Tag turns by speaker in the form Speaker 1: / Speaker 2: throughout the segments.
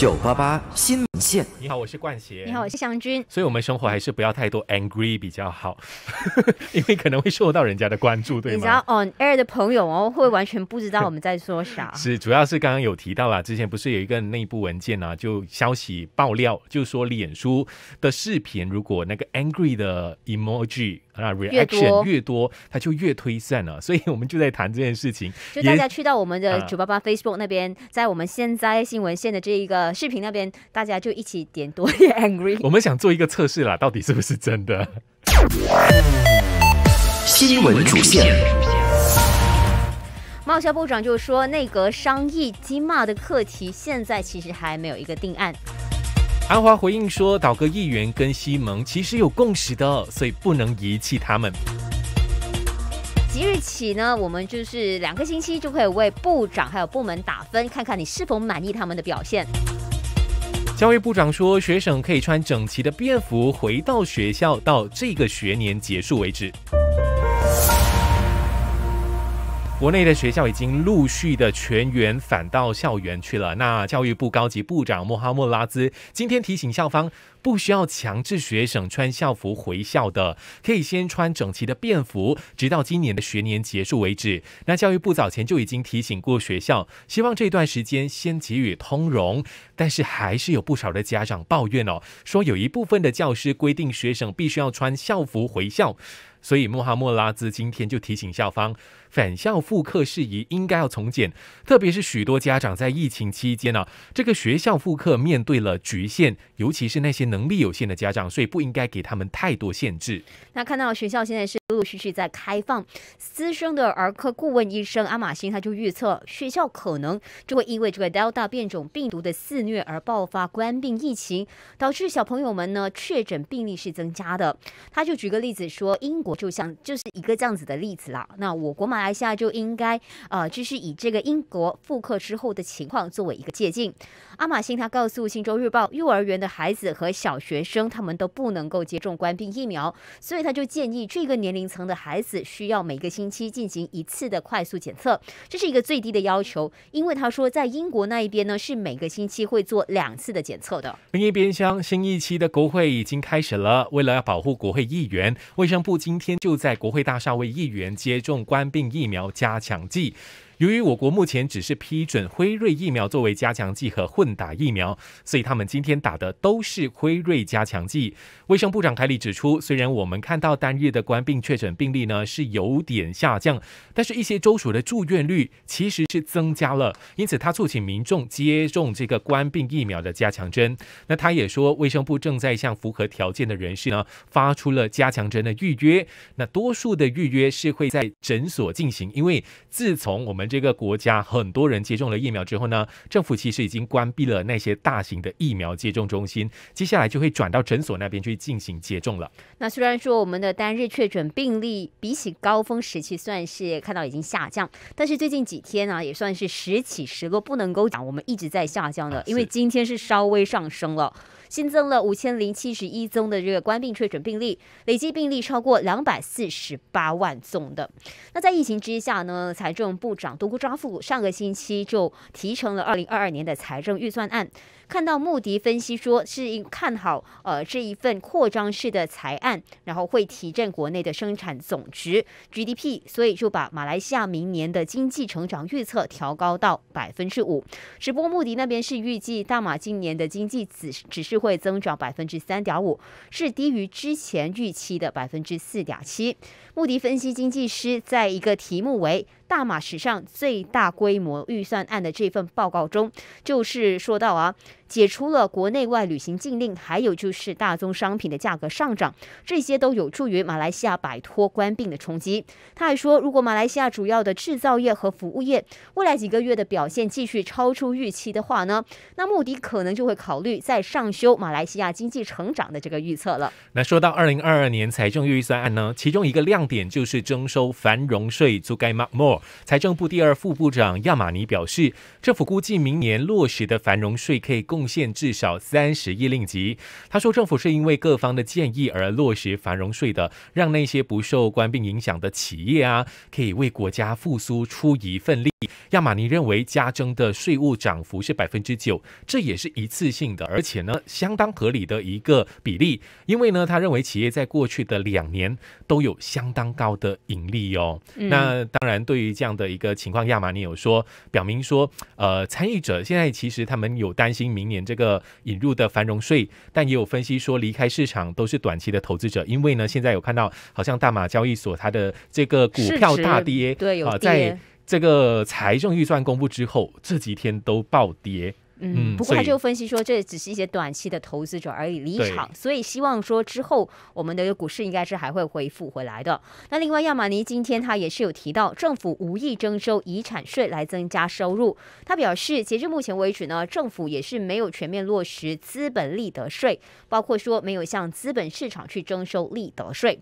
Speaker 1: 九八八新闻线，你好，我是冠杰，你
Speaker 2: 好，我是祥军，
Speaker 1: 所以，我们生活还是不要太多 angry 比较好，因为可能会受到人家的关注，对吗？你知道
Speaker 2: on air 的朋友哦，会完全不知道我们在说啥。
Speaker 1: 是，主要是刚刚有提到啦，之前不是有一个内部文件啊，就消息爆料，就说脸书的视频，如果那个 angry 的 emoji。那 reaction 越多，它就越推散了，所以我们就在谈这件事情。就大家去到我们的九八
Speaker 2: 八 Facebook 那边，在我们现在新闻线的这一个视频那边，大家就一起点多
Speaker 1: 点 angry。我们想做一个测试啦，到底是不是真的？新闻主线，
Speaker 2: 贸销部长就说，内阁商议金骂的课题，现在其实还没有一个定案。
Speaker 1: 安华回应说：“倒戈议员跟西蒙其实有共识的，所以不能遗弃他们。”
Speaker 2: 即日起呢，我们就是两个星期就可以为部长还有部门打分，看看你是否满意他们的表现。
Speaker 1: 教育部长说，学生可以穿整齐的便服回到学校，到这个学年结束为止。国内的学校已经陆续的全员返到校园去了。那教育部高级部长莫哈莫拉兹今天提醒校方，不需要强制学生穿校服回校的，可以先穿整齐的便服，直到今年的学年结束为止。那教育部早前就已经提醒过学校，希望这段时间先给予通融，但是还是有不少的家长抱怨哦，说有一部分的教师规定学生必须要穿校服回校。所以，穆哈默拉兹今天就提醒校方，返校复课事宜应该要从简，特别是许多家长在疫情期间啊，这个学校复课面对了局限，尤其是那些能力有限的家长，所以不应该给他们太多限制。
Speaker 2: 那看到学校现在是。陆续续在开放，资深的儿科顾问医生阿马辛他就预测，学校可能就会因为这个 Delta 变种病毒的肆虐而爆发冠病疫情，导致小朋友们呢确诊病例是增加的。他就举个例子说，英国就像就是一个这样子的例子啦。那我国马来西亚就应该呃，就是以这个英国复课之后的情况作为一个借鉴。阿马辛他告诉《新洲日报》，幼儿园的孩子和小学生他们都不能够接种冠病疫苗，所以他就建议这个年龄层的孩子需要每个星期进行一次的快速检测，这是一个最低的要求。因为他说，在英国那一边呢，是每个星期会做两次的检测的。
Speaker 1: 另一边厢，新一期的国会已经开始了，为了要保护国会议员，卫生部今天就在国会大厦为议员接种冠病疫苗加强剂。由于我国目前只是批准辉瑞疫苗作为加强剂和混打疫苗，所以他们今天打的都是辉瑞加强剂。卫生部长凯里指出，虽然我们看到单日的冠病确诊病例呢是有点下降，但是一些州属的住院率其实是增加了。因此，他促请民众接种这个冠病疫苗的加强针。那他也说，卫生部正在向符合条件的人士呢发出了加强针的预约。那多数的预约是会在诊所进行，因为自从我们这个国家很多人接种了疫苗之后呢，政府其实已经关闭了那些大型的疫苗接种中心，接下来就会转到诊所那边去进行接种了。
Speaker 2: 那虽然说我们的单日确诊病例比起高峰时期算是看到已经下降，但是最近几天呢，也算是时起时落，不能够讲我们一直在下降的，因为今天是稍微上升了，新增了五千零七十一宗的这个冠病确诊病例，累计病例超过两百四十八万宗的。那在疫情之下呢，财政部长。独孤张富上个星期就提成了2022年的财政预算案。看到穆迪分析说，是看好呃这一份扩张式的财案，然后会提振国内的生产总值 GDP，所以就把马来西亚明年的经济成长预测调高到百分之五。只不过穆迪那边是预计大马今年的经济只只是会增长百分之三点五，是低于之前预期的百分之四点七。穆迪分析经济师在一个题目为“大马史上最大规模预算案”的这份报告中，就是说到啊。解除了国内外旅行禁令，还有就是大宗商品的价格上涨，这些都有助于马来西亚摆脱官病的冲击。他还说，如果马来西亚主要的制造业和服务业未来几个月的表现继续超出预期的话呢，那穆迪可能就会考虑再上修马来西亚经济成长的这个预测了。
Speaker 1: 那说到二零二二年财政预算案呢，其中一个亮点就是征收繁荣税，就盖 mark more。财政部第二副部长亚马尼表示，政府估计明年落实的繁荣税可以共。贡献至少三十亿令吉。他说，政府是因为各方的建议而落实繁荣税的，让那些不受官病影响的企业啊，可以为国家复苏出一份力。亚马尼认为，加征的税务涨幅是百分之九，这也是一次性的，而且呢，相当合理的一个比例。因为呢，他认为企业在过去的两年都有相当高的盈利哦。那当然，对于这样的一个情况，亚马尼有说，表明说，呃，参与者现在其实他们有担心民。年这个引入的繁荣税，但也有分析说离开市场都是短期的投资者，因为呢，现在有看到好像大马交易所它的这个股票大跌，对，有跌啊，在这个财政预算公布之后，这几天都暴跌。嗯，不过他就
Speaker 2: 分析说，这只是一些短期的投资者而已离场，所以希望说之后我们的股市应该是还会恢复回来的。那另外，亚马尼今天他也是有提到，政府无意征收遗产税来增加收入。他表示，截至目前为止呢，政府也是没有全面落实资本利得税，包括说没有向资本市场去征收利得税。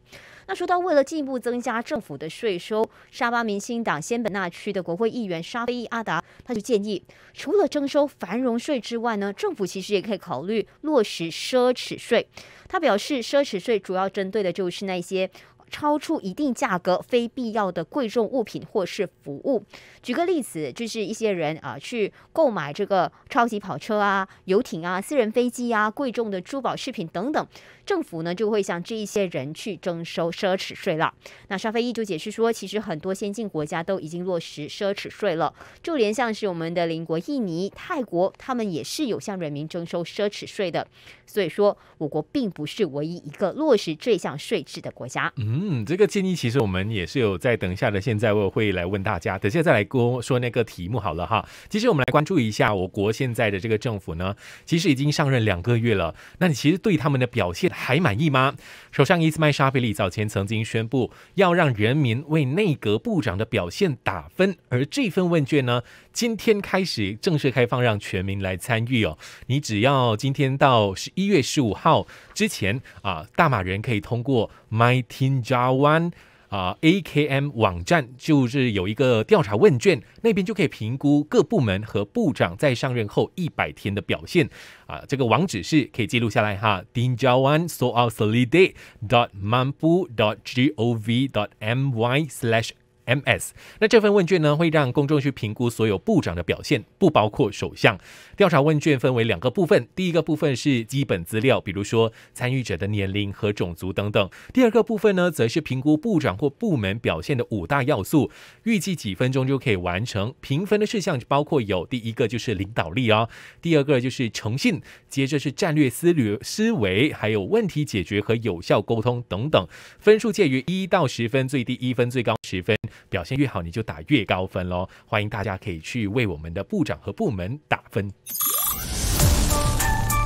Speaker 2: 那说到为了进一步增加政府的税收，沙巴民星党仙本那区的国会议员沙菲阿达，他就建议除了征收繁荣。中税之外呢，政府其实也可以考虑落实奢侈税。他表示，奢侈税主要针对的就是那些超出一定价格、非必要的贵重物品或是服务。举个例子，就是一些人啊去购买这个超级跑车啊、游艇啊、私人飞机啊、贵重的珠宝饰品等等。政府呢就会向这一些人去征收奢侈税了。那沙菲伊就解释说，其实很多先进国家都已经落实奢侈税了，就连像是我们的邻国印尼、泰国，他们也是有向人民征收奢侈税的。所以说，我国并不是唯一一个落实这项税制的国家。
Speaker 1: 嗯，这个建议其实我们也是有在等一下的。现在我会来问大家，等下再来说那个题目好了哈。其实我们来关注一下我国现在的这个政府呢，其实已经上任两个月了。那你其实对他们的表现？还满意吗？首相伊斯迈沙菲利早前曾经宣布，要让人民为内阁部长的表现打分，而这份问卷呢，今天开始正式开放，让全民来参与哦。你只要今天到十一月十五号之前啊，大马人可以通过 MyTinJawan。啊，AKM 网站就是有一个调查问卷，那边就可以评估各部门和部长在上任后一百天的表现。啊，这个网址是可以记录下来哈，d i n j a w a n s o a l s o l i d a t e d o t m a m b o d o t g o v d o t m y s l a s h M.S. 那这份问卷呢，会让公众去评估所有部长的表现，不包括首相。调查问卷分为两个部分，第一个部分是基本资料，比如说参与者的年龄和种族等等。第二个部分呢，则是评估部长或部门表现的五大要素。预计几分钟就可以完成。评分的事项包括有：第一个就是领导力哦，第二个就是诚信，接着是战略思虑、思维，还有问题解决和有效沟通等等。分数介于一到十分，最低一分，最高十分。表现越好，你就打越高分喽。欢迎大家可以去为我们的部长和部门打分。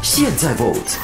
Speaker 1: 现在 vote。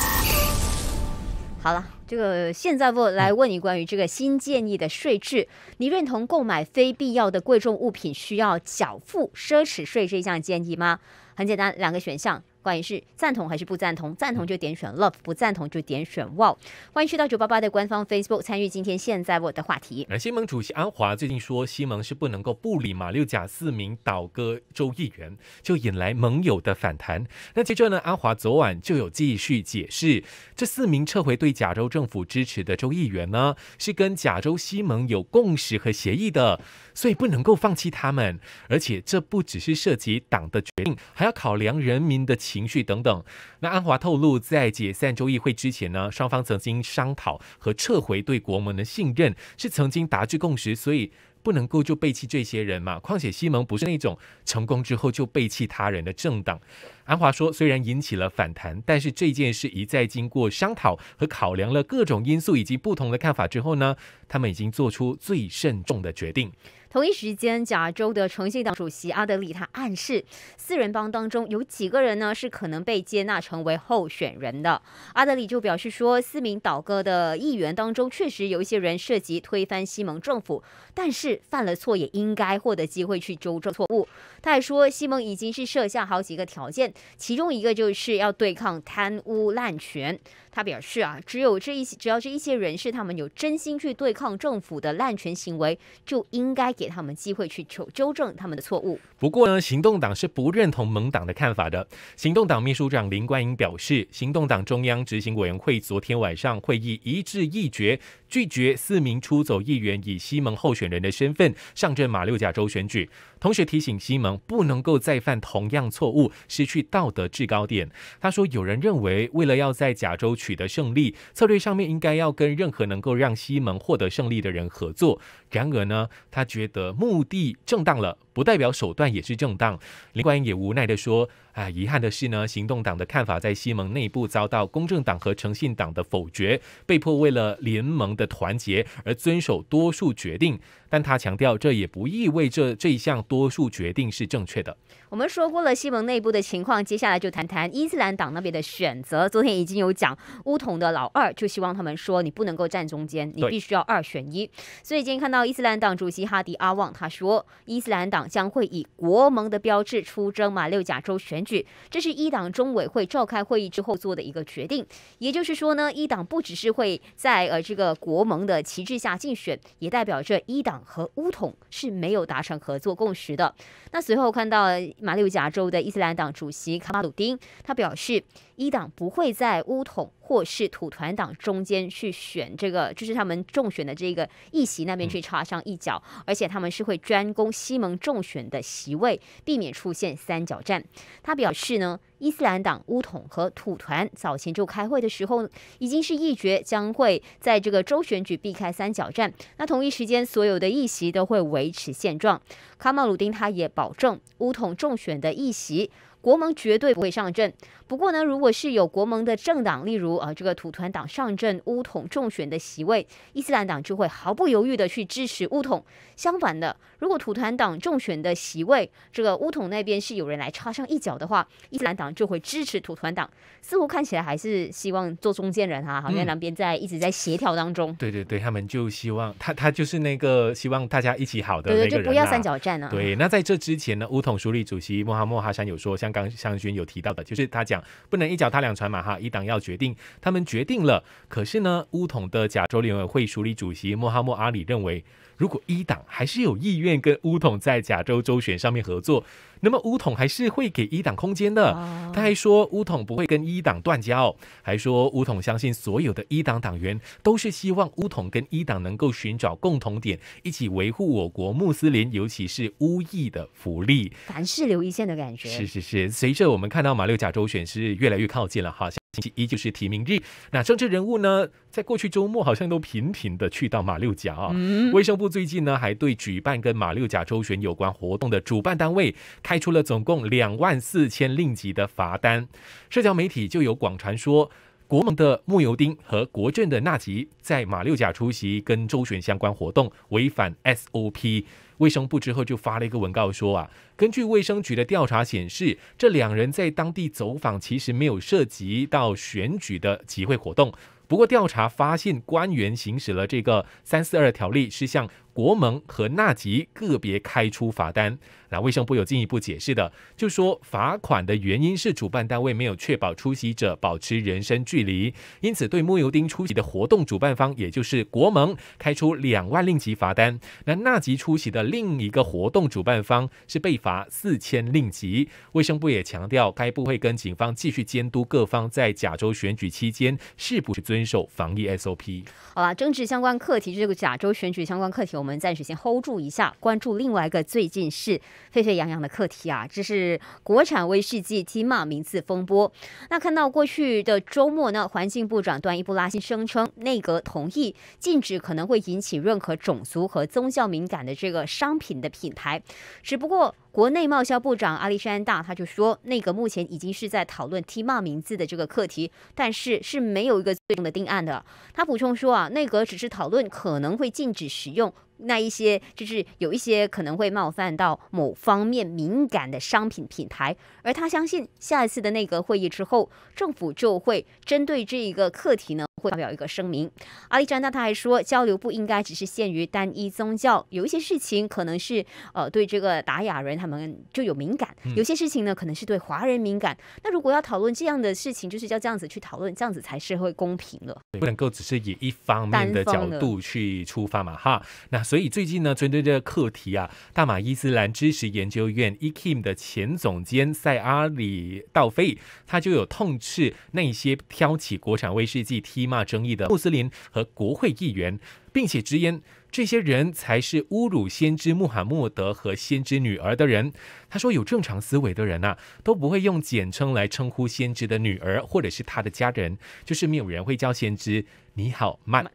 Speaker 2: 好了，这个现在 vote 来问你关于这个新建议的税制，你认同购买非必要的贵重物品需要缴付奢侈税这项建议吗？很简单，两个选项。关于是赞同还是不赞同，赞同就点选 love，不赞同就点选 wow。欢迎去到九八八的官方 Facebook 参与今天现在我的话题。
Speaker 1: 那西盟主席阿华最近说，西盟是不能够不理马六甲四名倒戈州议员，就引来盟友的反弹。那接着呢，阿华昨晚就有继续解释，这四名撤回对甲州政府支持的州议员呢，是跟甲州西盟有共识和协议的。所以不能够放弃他们，而且这不只是涉及党的决定，还要考量人民的情绪等等。那安华透露，在解散州议会之前呢，双方曾经商讨和撤回对国盟的信任，是曾经达致共识，所以不能够就背弃这些人嘛。况且西蒙不是那种成功之后就背弃他人的政党。安华说，虽然引起了反弹，但是这件事一再经过商讨和考量了各种因素以及不同的看法之后呢，他们已经做出最慎重的决定。
Speaker 2: 同一时间，加州的诚信党主席阿德里他暗示，四人帮当中有几个人呢是可能被接纳成为候选人的。阿德里就表示说，四名倒戈的议员当中，确实有一些人涉及推翻西蒙政府，但是犯了错也应该获得机会去纠正错误。他还说，西蒙已经是设下好几个条件，其中一个就是要对抗贪污滥权。他表示啊，只有这一只要这一些人士他们有真心去对抗政府的滥权行为，就应该。给他们机会去纠纠正他们的错误。
Speaker 1: 不过呢，行动党是不认同盟党的看法的。行动党秘书长林冠英表示，行动党中央执行委员会昨天晚上会议一致议决，拒绝四名出走议员以西盟候选人的身份上阵马六甲州选举。同时提醒西盟不能够再犯同样错误，失去道德制高点。他说，有人认为为了要在甲州取得胜利，策略上面应该要跟任何能够让西盟获得胜利的人合作。然而呢，他觉。的目的正当了，不代表手段也是正当。林冠英也无奈的说。啊，遗憾的是呢，行动党的看法在西盟内部遭到公正党和诚信党的否决，被迫为了联盟的团结而遵守多数决定。但他强调，这也不意味着这一项多数决定是正确的。
Speaker 2: 我们说过了西盟内部的情况，接下来就谈谈伊斯兰党那边的选择。昨天已经有讲乌统的老二就希望他们说，你不能够站中间，你必须要二选一。所以今天看到伊斯兰党主席哈迪阿旺他说，伊斯兰党将会以国盟的标志出征马六甲州选。这是一党中委会召开会议之后做的一个决定，也就是说呢，一党不只是会在呃这个国盟的旗帜下竞选，也代表着一党和乌统是没有达成合作共识的。那随后看到马六甲州的伊斯兰党主席卡巴鲁丁，他表示一党不会在乌统。或是土团党中间去选这个，就是他们重选的这个议席那边去插上一脚，而且他们是会专攻西蒙重选的席位，避免出现三角战。他表示呢，伊斯兰党、乌统和土团早前就开会的时候已经是议决，将会在这个州选举避开三角战。那同一时间，所有的议席都会维持现状。卡马鲁丁他也保证，乌统重选的议席。国盟绝对不会上阵。不过呢，如果是有国盟的政党，例如啊这个土团党上阵乌统重选的席位，伊斯兰党就会毫不犹豫的去支持乌统。相反的，如果土团党重选的席位，这个乌统那边是有人来插上一脚的话，伊斯兰党就会支持土团党。似乎看起来还是希望做中间人啊，好像两边在一直在协调当中。
Speaker 1: 对对对，他们就希望他他就是那个希望大家一起好的那个人啊。对，就不要三角战了。对，那在这之前呢，乌统书理主席穆罕默哈山有说，香港。香湘军有提到的，就是他讲不能一脚踏两船嘛哈，一党要决定，他们决定了，可是呢，乌统的假州联委会署理主席穆哈默阿里认为。如果一党还是有意愿跟乌统在甲州州选上面合作，那么乌统还是会给一党空间的。他还说乌统不会跟一党断交，还说乌统相信所有的一党党员都是希望乌统跟一党能够寻找共同点，一起维护我国穆斯林，尤其是巫裔的福利。
Speaker 2: 凡事留一线的感
Speaker 1: 觉。是是是，随着我们看到马六甲州选是越来越靠近了哈。星期一就是提名日，那政治人物呢，在过去周末好像都频频的去到马六甲啊。卫生部最近呢，还对举办跟马六甲周旋有关活动的主办单位，开出了总共两万四千令吉的罚单。社交媒体就有广传说。国盟的慕尤丁和国政的纳吉在马六甲出席跟周旋相关活动，违反 SOP 卫生部之后就发了一个文告说啊，根据卫生局的调查显示，这两人在当地走访其实没有涉及到选举的集会活动。不过调查发现，官员行使了这个三四二条例是向国盟和纳吉个别开出罚单。那卫生部有进一步解释的，就说罚款的原因是主办单位没有确保出席者保持人身距离，因此对木油丁出席的活动主办方，也就是国盟开出两万令吉罚单。那纳吉出席的另一个活动主办方是被罚四千令吉。卫生部也强调，该部会跟警方继续监督各方在甲州选举期间是不是遵守防疫 SOP。
Speaker 2: 好了，政治相关课题，这个甲州选举相关课题，我们。我们暂时先 hold 住一下，关注另外一个最近是沸沸扬扬的课题啊，这是国产《威士忌 T a 名字风波》。那看到过去的周末呢，环境部长段伊布拉新声称内阁同意禁止可能会引起任何种族和宗教敏感的这个商品的品牌，只不过。国内贸销部长阿里山大他就说，内阁目前已经是在讨论 T 骂名字的这个课题，但是是没有一个最终的定案的。他补充说啊，内阁只是讨论可能会禁止使用那一些，就是有一些可能会冒犯到某方面敏感的商品品牌。而他相信下一次的内阁会议之后，政府就会针对这一个课题呢，会发表一个声明。阿里山大他还说，交流不应该只是限于单一宗教，有一些事情可能是呃对这个达雅人。他们就有敏感，有些事情呢，可能是对华人敏感。那如果要讨论这样的事情，就是要这样子去讨论，这样子才是会公平了。不能
Speaker 1: 够只是以一方面的角度去出发嘛，哈。那所以最近呢，针对这课题啊，大马伊斯兰知识研究院 e k i m 的前总监塞阿里道菲，他就有痛斥那些挑起国产威士忌踢骂争议的穆斯林和国会议员，并且直言。这些人才是侮辱先知穆罕默德和先知女儿的人。他说，有正常思维的人呐，都不会用简称来称呼先知的女儿，或者是他的家人。就是没有人会叫先知你好慢。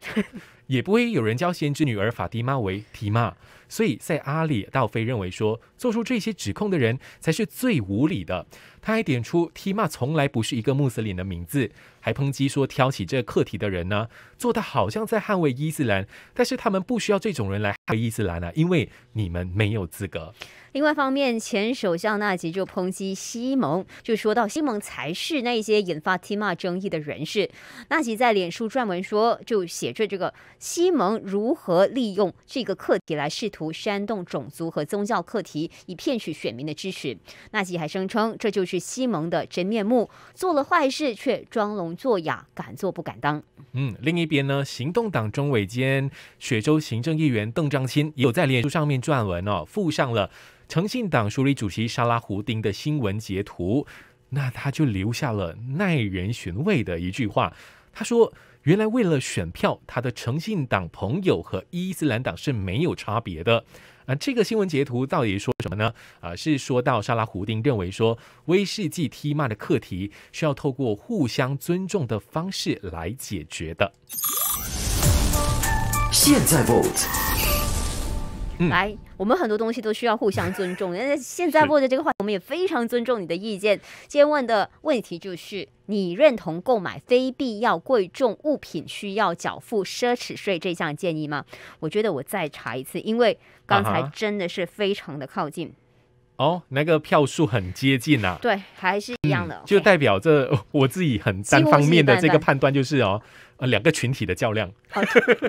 Speaker 1: 也不会有人叫先知女儿法蒂玛为提玛，所以在阿里道菲认为说，做出这些指控的人才是最无理的。他还点出提玛从来不是一个穆斯林的名字，还抨击说挑起这个课题的人呢，做的好像在捍卫伊斯兰，但是他们不需要这种人来捍卫伊斯兰了，因为你们没有资格。
Speaker 2: 另外方面，前首相纳吉就抨击西蒙，就说到西蒙才是那些引发提玛争议的人士。纳吉在脸书撰文说，就写着这个。西蒙如何利用这个课题来试图煽动种族和宗教课题，以骗取选民的支持？纳吉还声称这就是西蒙的真面目，做了坏事却装聋作哑，敢做不
Speaker 1: 敢当。嗯，另一边呢？行动党中委兼雪州行政议员邓章钦也有在脸书上面撰文哦，附上了诚信党署理主席沙拉胡丁的新闻截图。那他就留下了耐人寻味的一句话，他说。原来为了选票，他的诚信党朋友和伊斯兰党是没有差别的啊！这个新闻截图到底说什么呢？啊，是说到沙拉胡丁认为说威士忌踢骂的课题需要透过互相尊重的方式来解决的。现在 vote，
Speaker 2: 来，我们很多东西都需要互相尊重。现在 vote 这个话。我们也非常尊重你的意见。今天问的问题就是：你认同购买非必要贵重物品需要缴付奢侈税这项建议吗？我觉得我再查一次，因为刚才真的是非常的靠近。
Speaker 1: 哦，那个票数很接近呐。
Speaker 2: 对，还是一样的，
Speaker 1: 就代表着 我自己很单方面的这个判断就是哦。呃，两个群体的较量，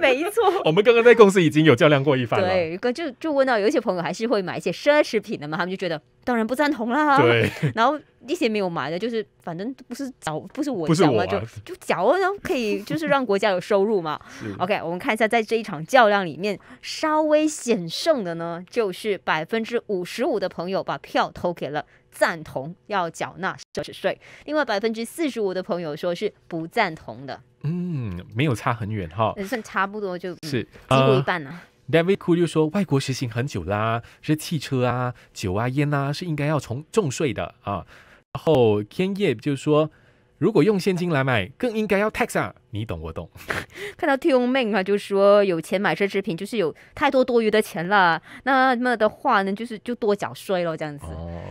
Speaker 1: 没错。我们刚刚在公司已经有较量过一番了。对，
Speaker 2: 就就问到有一些朋友还是会买一些奢侈品的嘛，他们就觉得当然不赞同啦。对。然后一些没有买的，就是反正不是缴，不是我缴嘛，就就缴，然后可以就是让国家有收入嘛。OK，我们看一下，在这一场较量里面，稍微险胜的呢，就是百分之五十五的朋友把票投给了。赞同要缴纳奢侈税，另外百分之四十五的朋友说是不赞同的，
Speaker 1: 嗯，没有差很远哈，也
Speaker 2: 算差不多，就是几乎一半呢。
Speaker 1: David c o o 就说外国实行很久啦，是汽车啊、酒啊、烟啊，是应该要从重税的啊。然后天叶就说。如果用现金来买，更应该要 tax 啊，你懂我懂。
Speaker 2: 看到 t o Ming 啊，就说有钱买奢侈品，就是有太多多余的钱了。那么的话呢，就是就多缴税咯。这样子。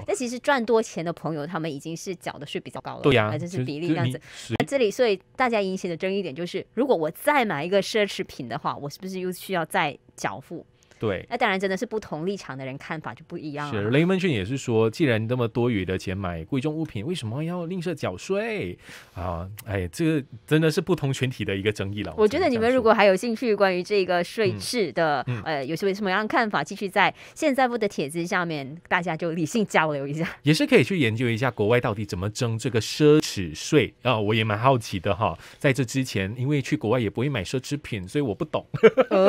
Speaker 2: 但其实赚多钱的朋友，他们已经是缴的税比较高了，对呀，就是比例这样子。那这里，所以大家引起的争议点就是，如果我再买一个奢侈品的话，我是不是又需要再缴付？对，那当然真的是不同立场的人看法就不一样了。
Speaker 1: 雷蒙逊也是说，既然这么多余的钱买贵重物品，为什么要吝啬缴税啊？哎，这个真的是不同群体的一个争议了。
Speaker 2: 我觉得你们如果还有兴趣关于这个税制的，呃，有些什么样的看法，继续在现在部的帖子下面，大家就理性交流一下。
Speaker 1: 也是可以去研究一下国外到底怎么征这个奢侈税啊！我也蛮好奇的哈。在这之前，因为去国外也不会买奢侈品，所以我不懂。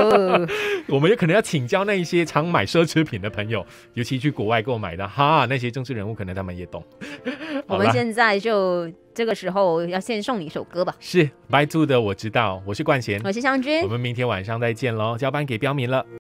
Speaker 1: 我们也可能要请。请教那些常买奢侈品的朋友，尤其去国外购买的哈，那些政治人物可能他们也懂。
Speaker 2: 我们现在就这个时候要先送你一首歌吧。
Speaker 1: 是 b y Two 的，我知道，我是冠贤，我是湘君，我们明天晚上再见喽，交班给标民了。